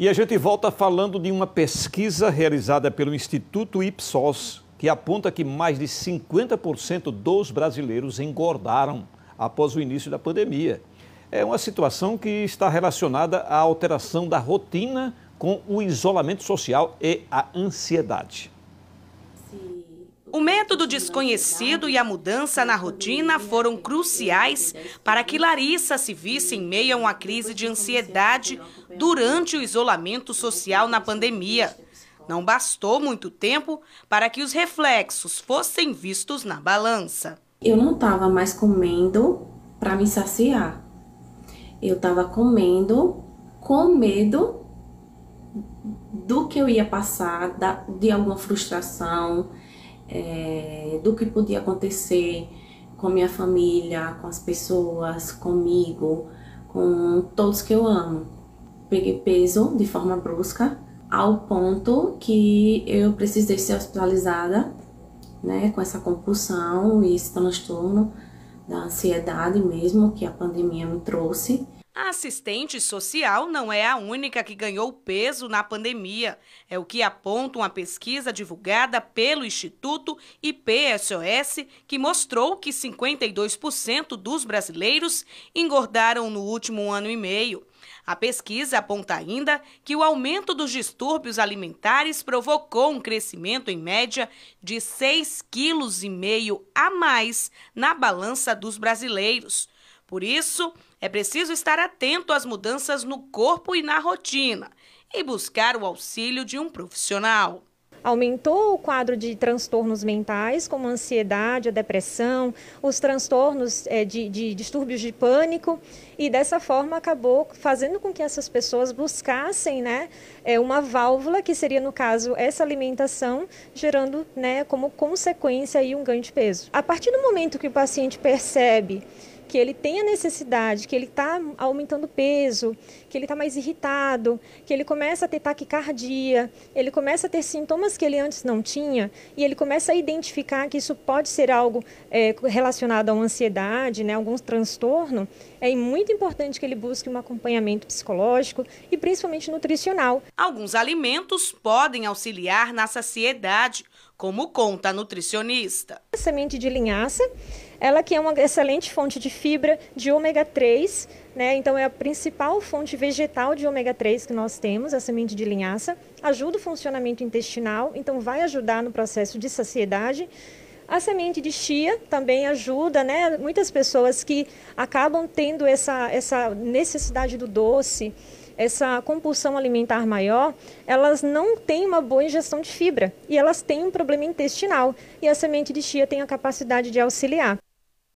E a gente volta falando de uma pesquisa realizada pelo Instituto Ipsos, que aponta que mais de 50% dos brasileiros engordaram após o início da pandemia. É uma situação que está relacionada à alteração da rotina com o isolamento social e a ansiedade. O método desconhecido e a mudança na rotina foram cruciais para que Larissa se visse em meio a uma crise de ansiedade durante o isolamento social na pandemia. Não bastou muito tempo para que os reflexos fossem vistos na balança. Eu não estava mais comendo para me saciar. Eu estava comendo com medo do que eu ia passar, da, de alguma frustração, é, do que podia acontecer com minha família, com as pessoas, comigo, com todos que eu amo. Peguei peso de forma brusca, ao ponto que eu precisei ser hospitalizada, né, com essa compulsão e esse transtorno da ansiedade mesmo que a pandemia me trouxe. A assistente social não é a única que ganhou peso na pandemia. É o que aponta uma pesquisa divulgada pelo Instituto IPSOS, que mostrou que 52% dos brasileiros engordaram no último ano e meio. A pesquisa aponta ainda que o aumento dos distúrbios alimentares provocou um crescimento em média de 6,5 kg a mais na balança dos brasileiros. Por isso, é preciso estar atento às mudanças no corpo e na rotina e buscar o auxílio de um profissional. Aumentou o quadro de transtornos mentais, como a ansiedade, a depressão, os transtornos é, de, de distúrbios de pânico, e dessa forma acabou fazendo com que essas pessoas buscassem né, é, uma válvula, que seria, no caso, essa alimentação, gerando né, como consequência aí, um ganho de peso. A partir do momento que o paciente percebe que ele tem a necessidade, que ele está aumentando peso, que ele está mais irritado, que ele começa a ter taquicardia, ele começa a ter sintomas que ele antes não tinha e ele começa a identificar que isso pode ser algo é, relacionado a uma ansiedade, né, algum transtorno, é muito importante que ele busque um acompanhamento psicológico e principalmente nutricional. Alguns alimentos podem auxiliar na saciedade, como conta a nutricionista. A semente de linhaça ela que é uma excelente fonte de fibra, de ômega 3, né? Então é a principal fonte vegetal de ômega 3 que nós temos, a semente de linhaça. Ajuda o funcionamento intestinal, então vai ajudar no processo de saciedade. A semente de chia também ajuda, né? Muitas pessoas que acabam tendo essa, essa necessidade do doce, essa compulsão alimentar maior, elas não têm uma boa ingestão de fibra e elas têm um problema intestinal. E a semente de chia tem a capacidade de auxiliar.